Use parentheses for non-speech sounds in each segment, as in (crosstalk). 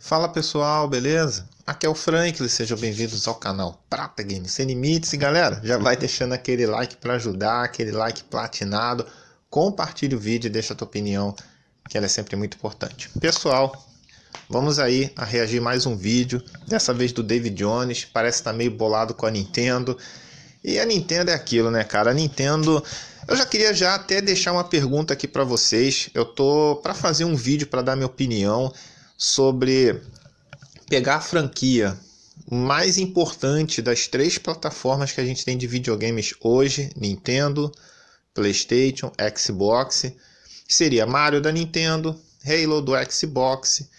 Fala pessoal, beleza? Aqui é o Franklin, sejam bem-vindos ao canal Prata Games Sem Limites. E galera, já vai deixando aquele like para ajudar, aquele like platinado. Compartilhe o vídeo e deixa a tua opinião, que ela é sempre muito importante. Pessoal, vamos aí a reagir mais um vídeo, dessa vez do David Jones. Parece estar tá meio bolado com a Nintendo. E a Nintendo é aquilo, né, cara? A Nintendo eu já queria já até deixar uma pergunta aqui para vocês. Eu tô para fazer um vídeo para dar minha opinião sobre pegar a franquia mais importante das três plataformas que a gente tem de videogames hoje, Nintendo, PlayStation, Xbox, seria Mario da Nintendo, Halo do Xbox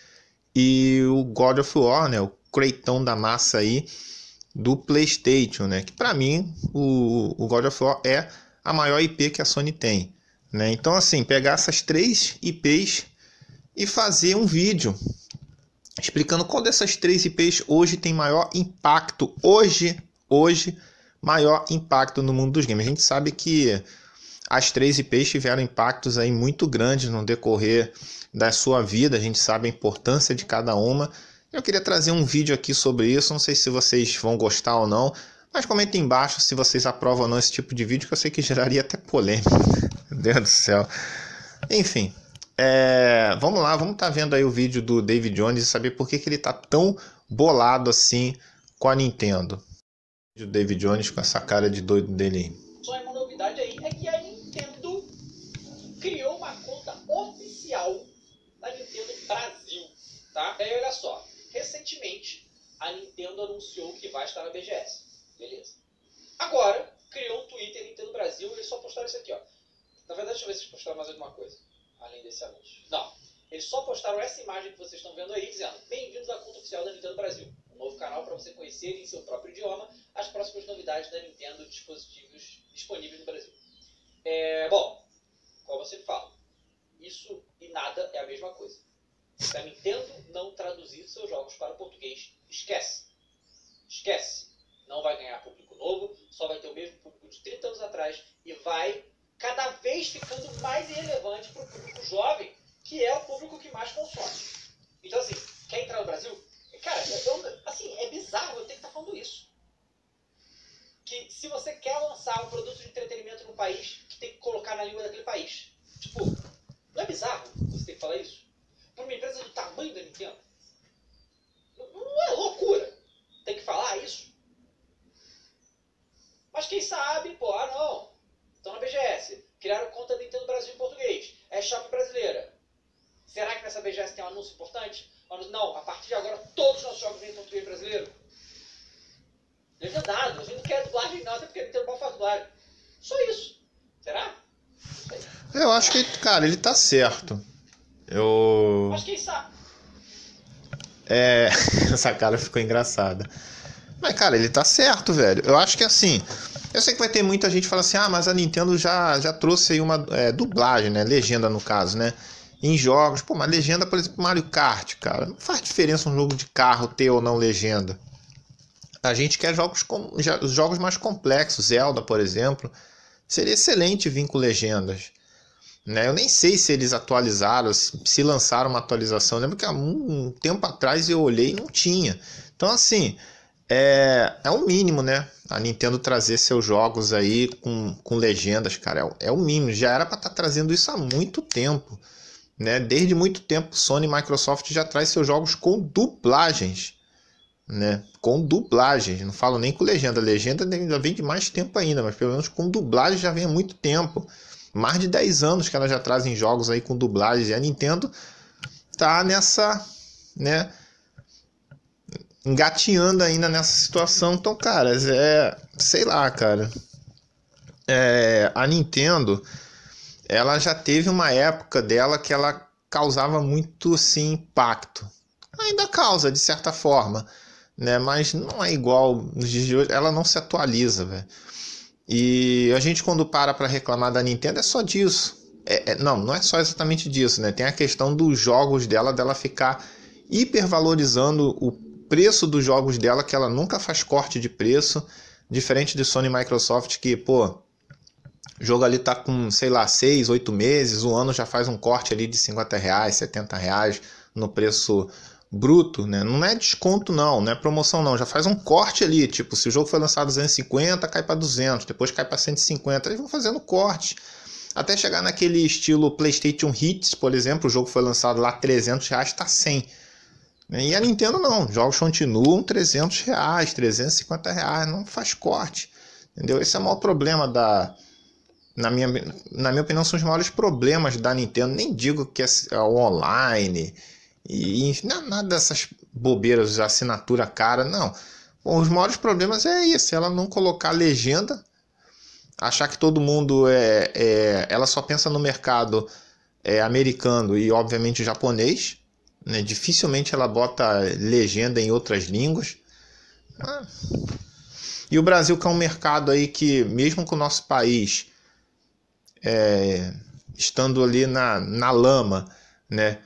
e o God of War, né, o creitão da massa aí do PlayStation, né? Que para mim o, o God of War é a maior IP que a Sony tem, né? Então assim, pegar essas três IPs e fazer um vídeo explicando qual dessas três IPs hoje tem maior impacto. Hoje, hoje, maior impacto no mundo dos games. A gente sabe que as três IPs tiveram impactos aí muito grandes no decorrer da sua vida. A gente sabe a importância de cada uma. Eu queria trazer um vídeo aqui sobre isso. Não sei se vocês vão gostar ou não, mas comentem embaixo se vocês aprovam ou não esse tipo de vídeo, que eu sei que geraria até polêmica. (laughs) Meu Deus do céu. Enfim, é, vamos lá, vamos estar tá vendo aí o vídeo do David Jones e saber por que, que ele está tão bolado assim com a Nintendo. O David Jones com essa cara de doido dele. Só uma novidade aí é que a Nintendo criou uma conta oficial da Nintendo Brasil, tá? E é, aí olha só, recentemente a Nintendo anunciou que vai estar na BGS, beleza? Agora criou um Twitter Nintendo Brasil e eles só postaram isso aqui, ó. Na verdade, deixa eu ver se eles postaram mais alguma coisa além desse anúncio. Não. Eles só postaram essa imagem que vocês estão vendo aí, dizendo: Bem-vindos à conta oficial da Nintendo Brasil, um novo canal para você conhecer em seu próprio idioma as próximas novidades da Nintendo dispositivo vez ficando mais relevante para o público jovem, que é o público que mais consome. Então, assim, quer entrar no Brasil? Cara, eu, é assim, é bizarro eu ter que estar tá falando isso. Que se você quer lançar um produto de entretenimento no país, que tem que colocar na língua daquele país. Tipo, não é bizarro você ter que falar isso? Para uma empresa do tamanho da Nintendo? Não, não é loucura ter que falar isso? Mas quem sabe, pô, ah não, estão na BGS. Criaram conta Nintendo Brasil em português. É shopping brasileira. Será que nessa BGS tem um anúncio importante? Não, a partir de agora todos os nossos jogos vêm em português brasileiro. Legendado, a gente não quer dublagem não, até porque Nintendo não faz dublagem. Só isso. Será? Eu acho que, cara, ele tá certo. Eu. Mas quem sabe? É. (laughs) Essa cara ficou engraçada. Mas, cara, ele tá certo, velho. Eu acho que assim, eu sei que vai ter muita gente falando assim, ah, mas a Nintendo já, já trouxe aí uma é, dublagem, né? Legenda no caso, né? Em jogos, pô, mas legenda, por exemplo, Mario Kart, cara, não faz diferença um jogo de carro ter ou não legenda. A gente quer jogos, com, jogos mais complexos, Zelda, por exemplo. Seria excelente vir com legendas. Né? Eu nem sei se eles atualizaram, se lançaram uma atualização. Eu lembro que há um, um tempo atrás eu olhei e não tinha. Então, assim, é, é o mínimo, né? A Nintendo trazer seus jogos aí com, com legendas, cara, é, é o mínimo. Já era para estar tá trazendo isso há muito tempo. Né? Desde muito tempo, Sony e Microsoft já traz seus jogos com dublagens. Né? Com dublagens, não falo nem com legenda. Legenda ainda vem de mais tempo ainda, mas pelo menos com dublagem já vem há muito tempo. Mais de 10 anos que elas já trazem jogos aí com dublagens. E a Nintendo tá nessa, né? engateando ainda nessa situação. Então, cara, é. Sei lá, cara. É, a Nintendo, ela já teve uma época dela que ela causava muito assim, impacto. Ainda causa, de certa forma, né? Mas não é igual nos dias de hoje. Ela não se atualiza, velho. E a gente, quando para para reclamar da Nintendo, é só disso. É, é, não, não é só exatamente disso, né? Tem a questão dos jogos dela, dela ficar hipervalorizando o preço dos jogos dela, que ela nunca faz corte de preço, diferente de Sony e Microsoft, que, pô, o jogo ali tá com, sei lá, 6, 8 meses, um ano já faz um corte ali de 50 reais, 70 reais no preço bruto, né? Não é desconto não, não é promoção não, já faz um corte ali, tipo, se o jogo foi lançado 250, cai para 200, depois cai para 150, eles vão fazendo corte. Até chegar naquele estilo PlayStation Hits, por exemplo, o jogo foi lançado lá 300 reais, tá 100 né? E a Nintendo não, os jogos continuam 300 reais, 350 reais, não faz corte, entendeu? Esse é o maior problema da... Na minha, na minha opinião, são os maiores problemas da Nintendo. Nem digo que é, o é online e, e é nada dessas bobeiras, assinatura cara, não. Bom, os maiores problemas é isso, ela não colocar legenda, achar que todo mundo é, é ela só pensa no mercado é, americano e obviamente japonês né? Dificilmente ela bota legenda em outras línguas. E o Brasil que é um mercado aí que, mesmo com o nosso país é, estando ali na, na lama, né?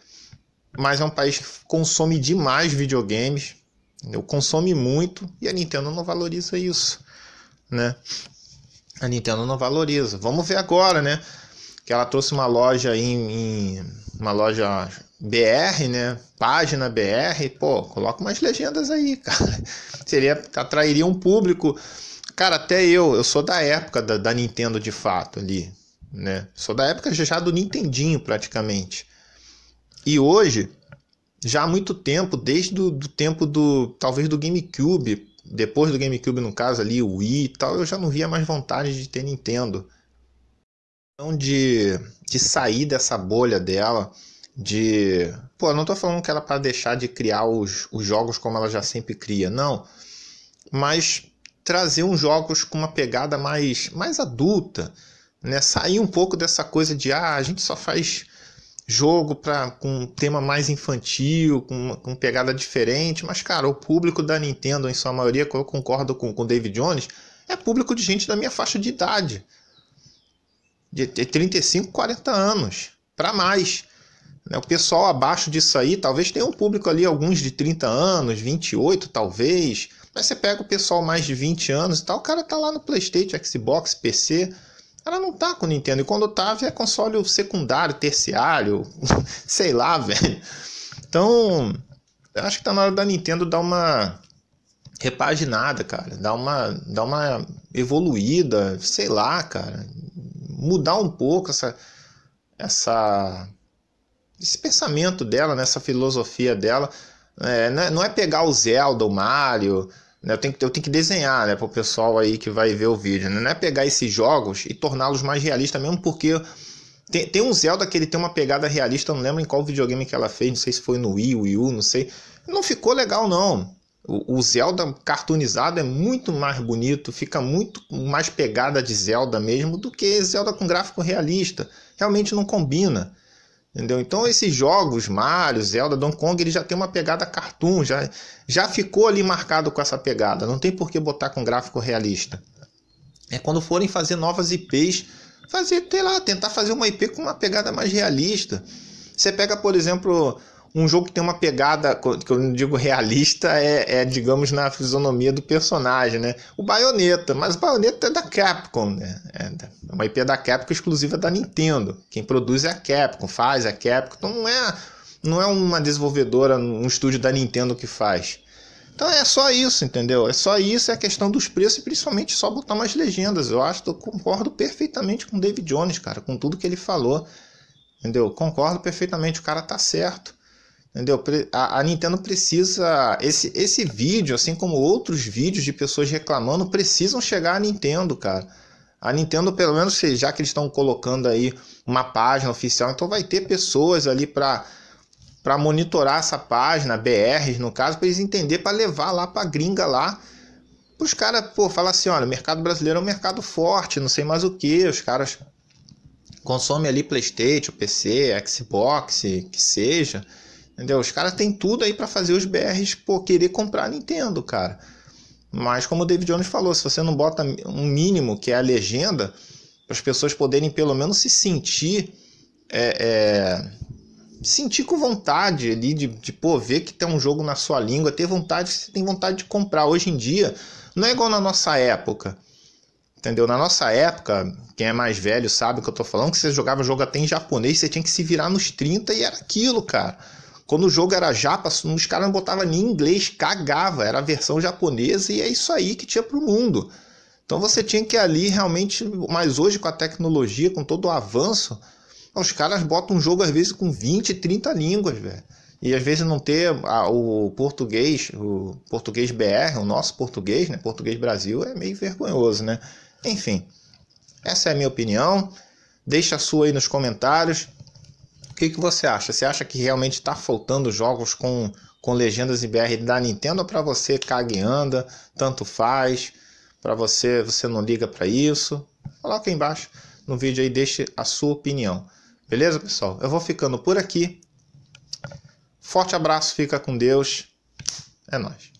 Mas é um país que consome demais videogames, eu consome muito e a Nintendo não valoriza isso, né? A Nintendo não valoriza. Vamos ver agora, né? Que ela trouxe uma loja em, em uma loja BR, né? Página BR, pô, coloca umas legendas aí, (laughs) cara. Seria atrairia um público. Cara, até eu, eu sou da época da, da Nintendo de fato ali, né? Sou da época já do Nintendinho praticamente. E hoje, já há muito tempo, desde o tempo do talvez do GameCube, depois do GameCube no caso ali, o Wii e tal, eu já não via mais vontade de ter Nintendo. Então de, de sair dessa bolha dela de. Pô, não tô falando que era para deixar de criar os, os jogos como ela já sempre cria, não. Mas trazer uns jogos com uma pegada mais, mais adulta, né? Sair um pouco dessa coisa de ah, a gente só faz jogo pra, com um tema mais infantil, com, com pegada diferente, mas cara, o público da Nintendo, em sua maioria, eu concordo com o David Jones, é público de gente da minha faixa de idade, de 35, 40 anos, para mais. Né? O pessoal abaixo disso aí, talvez tenha um público ali, alguns de 30 anos, 28 talvez. Mas você pega o pessoal mais de 20 anos e tal, o cara tá lá no Playstation, Xbox, PC. Ela não tá com Nintendo. E quando tá, é console secundário, terciário, (laughs) sei lá, velho. Então, eu acho que tá na hora da Nintendo dar uma repaginada, cara. Dar uma, dar uma evoluída, sei lá, cara. Mudar um pouco essa, essa esse pensamento dela, nessa né, filosofia dela. É, é, não é pegar o Zelda, o Mario, né, eu tenho, que, eu tenho que desenhar né, para o pessoal aí que vai ver o vídeo. Né? Não é pegar esses jogos e torná-los mais realistas, mesmo porque tem, tem um Zelda que ele tem uma pegada realista, não lembro em qual videogame que ela fez, não sei se foi no Wii, Wii U, não sei. Não ficou legal, não. O, o Zelda cartoonizado é muito mais bonito, fica muito mais pegada de Zelda mesmo do que Zelda com gráfico realista. Realmente não combina. Entendeu? Então esses jogos, Mario, Zelda, Donkey Kong, ele já tem uma pegada cartoon, já, já ficou ali marcado com essa pegada. Não tem por que botar com gráfico realista. É quando forem fazer novas IPs, fazer, sei lá, tentar fazer uma IP com uma pegada mais realista. Você pega, por exemplo, um jogo que tem uma pegada, que eu não digo realista, é, é digamos, na fisionomia do personagem, né? O Bayonetta, mas o Bayonetta é da Capcom, né? É, é uma IP da Capcom exclusiva da Nintendo. Quem produz é a Capcom, faz a Capcom, então não é, não é uma desenvolvedora, um estúdio da Nintendo que faz. Então é só isso, entendeu? É só isso, é a questão dos preços e principalmente só botar mais legendas. Eu acho, eu concordo perfeitamente com o David Jones, cara, com tudo que ele falou. Entendeu? Concordo perfeitamente, o cara tá certo. Entendeu? A, a, Nintendo precisa. Esse, esse vídeo, assim como outros vídeos de pessoas reclamando, precisam chegar à Nintendo, cara. A Nintendo, pelo menos, já que eles estão colocando aí uma página oficial, então vai ter pessoas ali para para monitorar essa página, BRs no caso, para eles entender, para levar lá para gringa lá, para os caras, pô, falar assim, olha, o mercado brasileiro é um mercado forte, não sei mais o que, os caras consomem ali PlayStation, PC, Xbox, que seja, Entendeu? Os caras têm tudo aí para fazer os BRs, pô, querer comprar a Nintendo, cara. Mas como o David Jones falou, se você não bota um mínimo, que é a legenda, para as pessoas poderem pelo menos se sentir é, é, sentir com vontade ali de, de pô, ver que tem um jogo na sua língua, ter vontade, você tem vontade de comprar. Hoje em dia, não é igual na nossa época. Entendeu? Na nossa época, quem é mais velho sabe o que eu tô falando, que você jogava jogo até em japonês, você tinha que se virar nos 30 e era aquilo, cara. Quando o jogo era japa, os caras não botavam nem inglês, cagava, era a versão japonesa e é isso aí que tinha para o mundo. Então você tinha que ir ali realmente, mas hoje com a tecnologia, com todo o avanço, os caras botam um jogo às vezes com 20, 30 línguas, velho. E às vezes não ter a, o português, o português BR, o nosso português, né? Português Brasil é meio vergonhoso, né? Enfim, essa é a minha opinião. Deixa a sua aí nos comentários. O que, que você acha? Você acha que realmente está faltando jogos com, com legendas em BR da Nintendo para você cague anda, tanto faz, para você você não liga para isso? Coloca aí embaixo no vídeo aí, deixe a sua opinião. Beleza, pessoal? Eu vou ficando por aqui. Forte abraço, fica com Deus. É nóis.